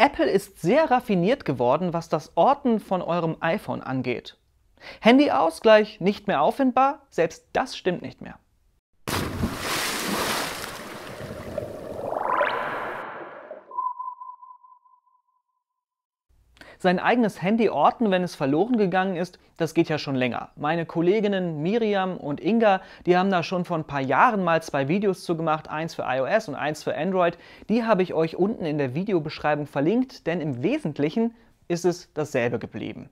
Apple ist sehr raffiniert geworden, was das Orten von eurem iPhone angeht. Handyausgleich nicht mehr auffindbar, selbst das stimmt nicht mehr. Sein eigenes Handy orten, wenn es verloren gegangen ist, das geht ja schon länger. Meine Kolleginnen Miriam und Inga, die haben da schon vor ein paar Jahren mal zwei Videos zu gemacht, eins für iOS und eins für Android. Die habe ich euch unten in der Videobeschreibung verlinkt, denn im Wesentlichen ist es dasselbe geblieben.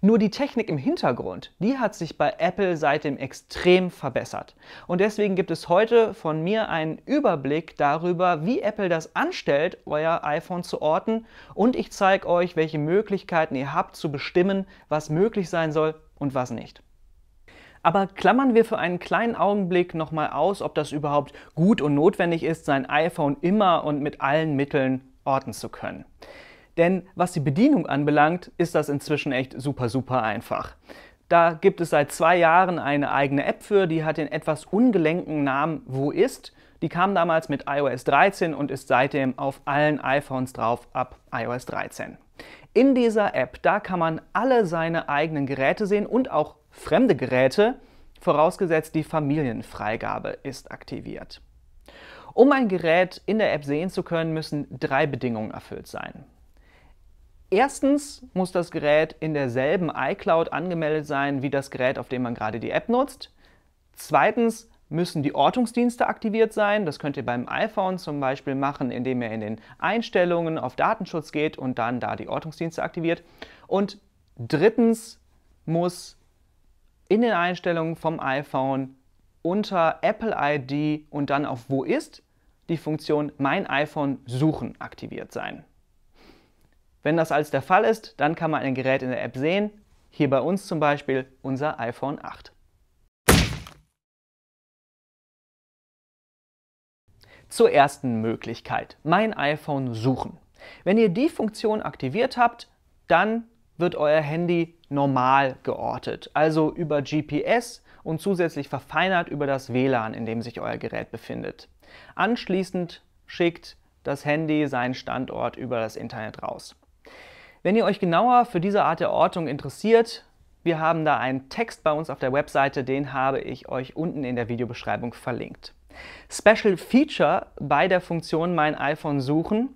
Nur die Technik im Hintergrund, die hat sich bei Apple seitdem extrem verbessert. Und deswegen gibt es heute von mir einen Überblick darüber, wie Apple das anstellt, euer iPhone zu orten. Und ich zeige euch, welche Möglichkeiten ihr habt zu bestimmen, was möglich sein soll und was nicht. Aber klammern wir für einen kleinen Augenblick nochmal aus, ob das überhaupt gut und notwendig ist, sein iPhone immer und mit allen Mitteln orten zu können denn was die Bedienung anbelangt, ist das inzwischen echt super, super einfach. Da gibt es seit zwei Jahren eine eigene App für, die hat den etwas ungelenken Namen Wo ist? Die kam damals mit iOS 13 und ist seitdem auf allen iPhones drauf ab iOS 13. In dieser App, da kann man alle seine eigenen Geräte sehen und auch fremde Geräte, vorausgesetzt die Familienfreigabe ist aktiviert. Um ein Gerät in der App sehen zu können, müssen drei Bedingungen erfüllt sein. Erstens muss das Gerät in derselben iCloud angemeldet sein wie das Gerät, auf dem man gerade die App nutzt. Zweitens müssen die Ortungsdienste aktiviert sein. Das könnt ihr beim iPhone zum Beispiel machen, indem ihr in den Einstellungen auf Datenschutz geht und dann da die Ortungsdienste aktiviert. Und drittens muss in den Einstellungen vom iPhone unter Apple ID und dann auf Wo ist die Funktion Mein iPhone suchen aktiviert sein. Wenn das als der Fall ist, dann kann man ein Gerät in der App sehen, hier bei uns zum Beispiel unser iPhone 8. Zur ersten Möglichkeit, mein iPhone suchen. Wenn ihr die Funktion aktiviert habt, dann wird euer Handy normal geortet, also über GPS und zusätzlich verfeinert über das WLAN, in dem sich euer Gerät befindet. Anschließend schickt das Handy seinen Standort über das Internet raus. Wenn ihr euch genauer für diese Art der Ortung interessiert, wir haben da einen Text bei uns auf der Webseite, den habe ich euch unten in der Videobeschreibung verlinkt. Special Feature bei der Funktion Mein iPhone suchen.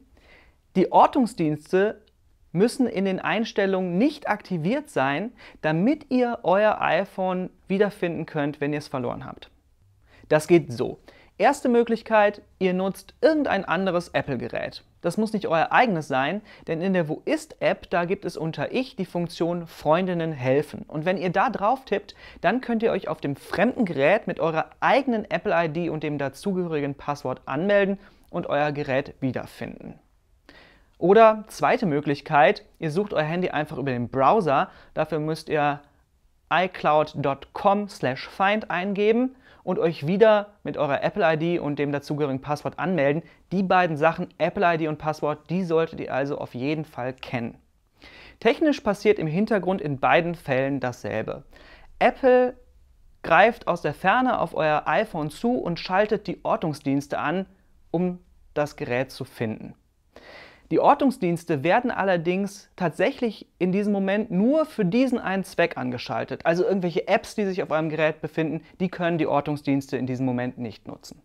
Die Ortungsdienste müssen in den Einstellungen nicht aktiviert sein, damit ihr euer iPhone wiederfinden könnt, wenn ihr es verloren habt. Das geht so. Erste Möglichkeit, ihr nutzt irgendein anderes Apple-Gerät. Das muss nicht euer eigenes sein, denn in der Wo ist-App, da gibt es unter Ich die Funktion Freundinnen helfen. Und wenn ihr da drauf tippt, dann könnt ihr euch auf dem fremden Gerät mit eurer eigenen Apple-ID und dem dazugehörigen Passwort anmelden und euer Gerät wiederfinden. Oder zweite Möglichkeit, ihr sucht euer Handy einfach über den Browser. Dafür müsst ihr iCloud.com/find eingeben und euch wieder mit eurer Apple-ID und dem dazugehörigen Passwort anmelden. Die beiden Sachen, Apple-ID und Passwort, die solltet ihr also auf jeden Fall kennen. Technisch passiert im Hintergrund in beiden Fällen dasselbe. Apple greift aus der Ferne auf euer iPhone zu und schaltet die Ortungsdienste an, um das Gerät zu finden. Die Ortungsdienste werden allerdings tatsächlich in diesem Moment nur für diesen einen Zweck angeschaltet. Also irgendwelche Apps, die sich auf einem Gerät befinden, die können die Ortungsdienste in diesem Moment nicht nutzen.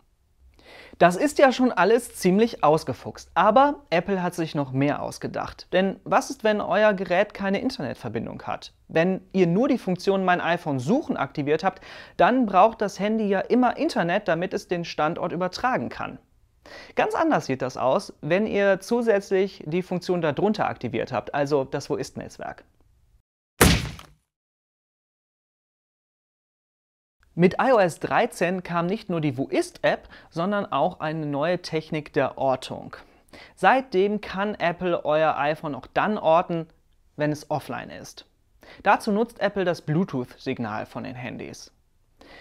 Das ist ja schon alles ziemlich ausgefuchst, aber Apple hat sich noch mehr ausgedacht. Denn was ist, wenn euer Gerät keine Internetverbindung hat? Wenn ihr nur die Funktion Mein iPhone suchen aktiviert habt, dann braucht das Handy ja immer Internet, damit es den Standort übertragen kann. Ganz anders sieht das aus, wenn ihr zusätzlich die Funktion darunter aktiviert habt, also das Wo ist-Netzwerk. Mit iOS 13 kam nicht nur die Wo ist-App, sondern auch eine neue Technik der Ortung. Seitdem kann Apple euer iPhone auch dann orten, wenn es offline ist. Dazu nutzt Apple das Bluetooth-Signal von den Handys.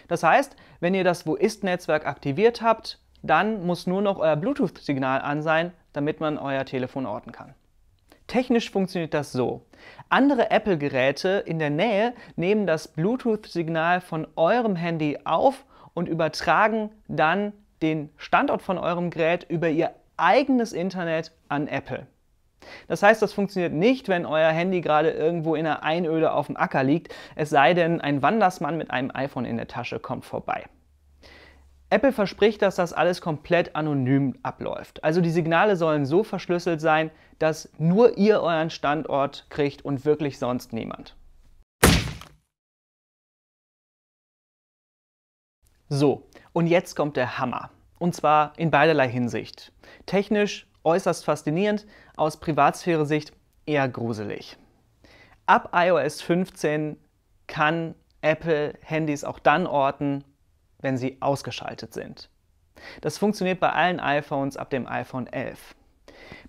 Das heißt, wenn ihr das Wo ist-Netzwerk aktiviert habt, dann muss nur noch euer Bluetooth-Signal an sein, damit man euer Telefon orten kann. Technisch funktioniert das so. Andere Apple-Geräte in der Nähe nehmen das Bluetooth-Signal von eurem Handy auf und übertragen dann den Standort von eurem Gerät über ihr eigenes Internet an Apple. Das heißt, das funktioniert nicht, wenn euer Handy gerade irgendwo in einer Einöde auf dem Acker liegt, es sei denn, ein Wandersmann mit einem iPhone in der Tasche kommt vorbei. Apple verspricht, dass das alles komplett anonym abläuft. Also die Signale sollen so verschlüsselt sein, dass nur ihr euren Standort kriegt und wirklich sonst niemand. So, und jetzt kommt der Hammer. Und zwar in beiderlei Hinsicht. Technisch äußerst faszinierend, aus Privatsphäre-Sicht eher gruselig. Ab iOS 15 kann Apple Handys auch dann orten, wenn sie ausgeschaltet sind. Das funktioniert bei allen iPhones ab dem iPhone 11.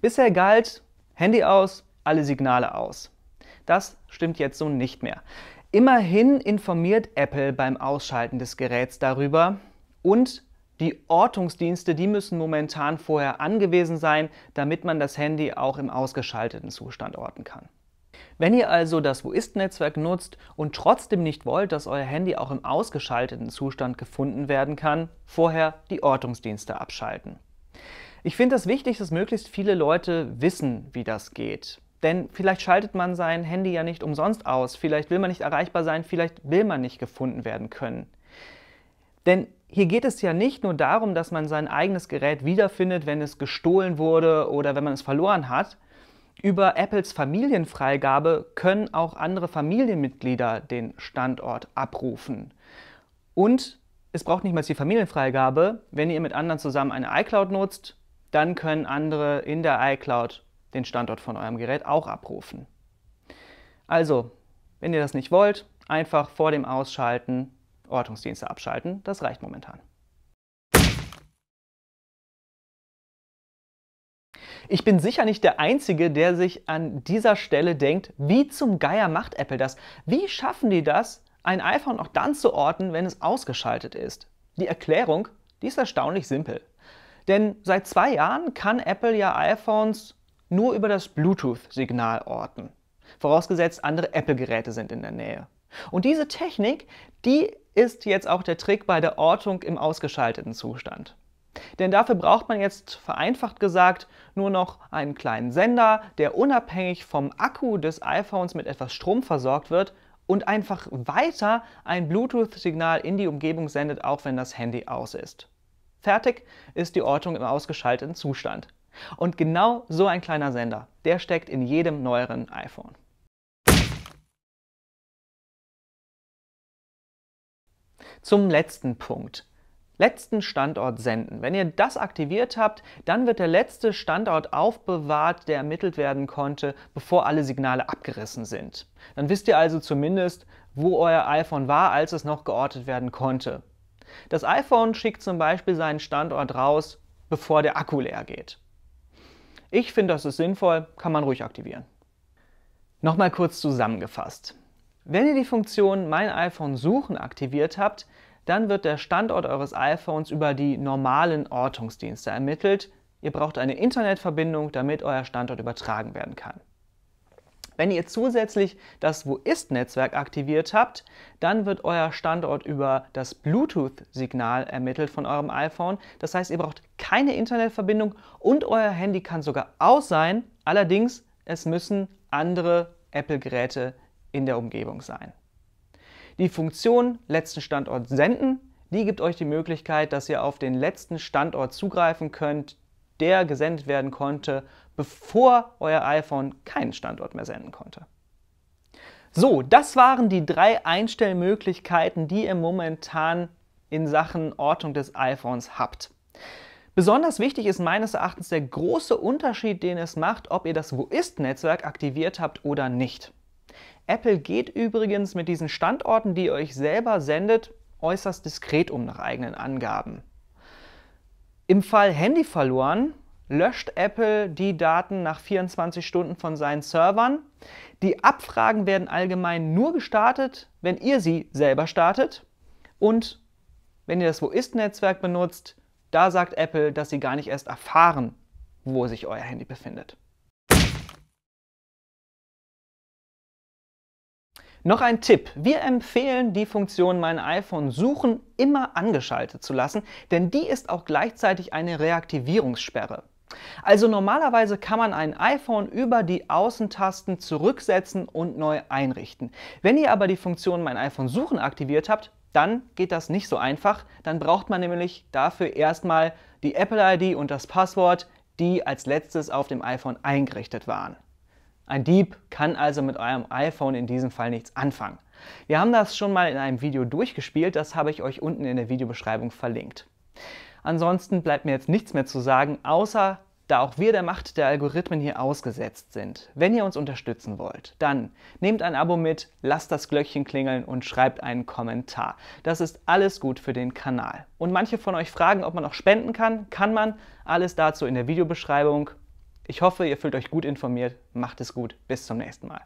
Bisher galt Handy aus, alle Signale aus. Das stimmt jetzt so nicht mehr. Immerhin informiert Apple beim Ausschalten des Geräts darüber und die Ortungsdienste, die müssen momentan vorher angewiesen sein, damit man das Handy auch im ausgeschalteten Zustand orten kann. Wenn ihr also das Wo Netzwerk nutzt und trotzdem nicht wollt, dass euer Handy auch im ausgeschalteten Zustand gefunden werden kann, vorher die Ortungsdienste abschalten. Ich finde es das wichtig, dass möglichst viele Leute wissen, wie das geht. Denn vielleicht schaltet man sein Handy ja nicht umsonst aus, vielleicht will man nicht erreichbar sein, vielleicht will man nicht gefunden werden können. Denn hier geht es ja nicht nur darum, dass man sein eigenes Gerät wiederfindet, wenn es gestohlen wurde oder wenn man es verloren hat, über Apples Familienfreigabe können auch andere Familienmitglieder den Standort abrufen. Und es braucht nicht mal die Familienfreigabe. Wenn ihr mit anderen zusammen eine iCloud nutzt, dann können andere in der iCloud den Standort von eurem Gerät auch abrufen. Also, wenn ihr das nicht wollt, einfach vor dem Ausschalten Ortungsdienste abschalten. Das reicht momentan. Ich bin sicher nicht der Einzige, der sich an dieser Stelle denkt, wie zum Geier macht Apple das? Wie schaffen die das, ein iPhone auch dann zu orten, wenn es ausgeschaltet ist? Die Erklärung, die ist erstaunlich simpel. Denn seit zwei Jahren kann Apple ja iPhones nur über das Bluetooth-Signal orten. Vorausgesetzt, andere Apple-Geräte sind in der Nähe. Und diese Technik, die ist jetzt auch der Trick bei der Ortung im ausgeschalteten Zustand. Denn dafür braucht man jetzt vereinfacht gesagt nur noch einen kleinen Sender, der unabhängig vom Akku des iPhones mit etwas Strom versorgt wird und einfach weiter ein Bluetooth-Signal in die Umgebung sendet, auch wenn das Handy aus ist. Fertig ist die Ortung im ausgeschalteten Zustand. Und genau so ein kleiner Sender, der steckt in jedem neueren iPhone. Zum letzten Punkt letzten Standort senden. Wenn ihr das aktiviert habt, dann wird der letzte Standort aufbewahrt, der ermittelt werden konnte, bevor alle Signale abgerissen sind. Dann wisst ihr also zumindest, wo euer iPhone war, als es noch geortet werden konnte. Das iPhone schickt zum Beispiel seinen Standort raus, bevor der Akku leer geht. Ich finde, das ist sinnvoll, kann man ruhig aktivieren. Nochmal kurz zusammengefasst. Wenn ihr die Funktion Mein iPhone suchen aktiviert habt, dann wird der Standort eures iPhones über die normalen Ortungsdienste ermittelt. Ihr braucht eine Internetverbindung, damit euer Standort übertragen werden kann. Wenn ihr zusätzlich das Wo ist-Netzwerk aktiviert habt, dann wird euer Standort über das Bluetooth-Signal ermittelt von eurem iPhone. Das heißt, ihr braucht keine Internetverbindung und euer Handy kann sogar aus sein. Allerdings, es müssen andere Apple-Geräte in der Umgebung sein. Die Funktion letzten Standort senden, die gibt euch die Möglichkeit, dass ihr auf den letzten Standort zugreifen könnt, der gesendet werden konnte, bevor euer iPhone keinen Standort mehr senden konnte. So, das waren die drei Einstellmöglichkeiten, die ihr momentan in Sachen Ortung des iPhones habt. Besonders wichtig ist meines Erachtens der große Unterschied, den es macht, ob ihr das Wo-Ist-Netzwerk aktiviert habt oder nicht. Apple geht übrigens mit diesen Standorten, die ihr euch selber sendet, äußerst diskret um nach eigenen Angaben. Im Fall Handy verloren löscht Apple die Daten nach 24 Stunden von seinen Servern. Die Abfragen werden allgemein nur gestartet, wenn ihr sie selber startet. Und wenn ihr das Wo ist-Netzwerk benutzt, da sagt Apple, dass sie gar nicht erst erfahren, wo sich euer Handy befindet. Noch ein Tipp. Wir empfehlen, die Funktion Mein iPhone suchen immer angeschaltet zu lassen, denn die ist auch gleichzeitig eine Reaktivierungssperre. Also normalerweise kann man ein iPhone über die Außentasten zurücksetzen und neu einrichten. Wenn ihr aber die Funktion Mein iPhone suchen aktiviert habt, dann geht das nicht so einfach. Dann braucht man nämlich dafür erstmal die Apple-ID und das Passwort, die als letztes auf dem iPhone eingerichtet waren. Ein Dieb kann also mit eurem iPhone in diesem Fall nichts anfangen. Wir haben das schon mal in einem Video durchgespielt, das habe ich euch unten in der Videobeschreibung verlinkt. Ansonsten bleibt mir jetzt nichts mehr zu sagen, außer da auch wir der Macht der Algorithmen hier ausgesetzt sind. Wenn ihr uns unterstützen wollt, dann nehmt ein Abo mit, lasst das Glöckchen klingeln und schreibt einen Kommentar. Das ist alles gut für den Kanal. Und manche von euch fragen, ob man auch spenden kann. Kann man. Alles dazu in der Videobeschreibung. Ich hoffe, ihr fühlt euch gut informiert. Macht es gut. Bis zum nächsten Mal.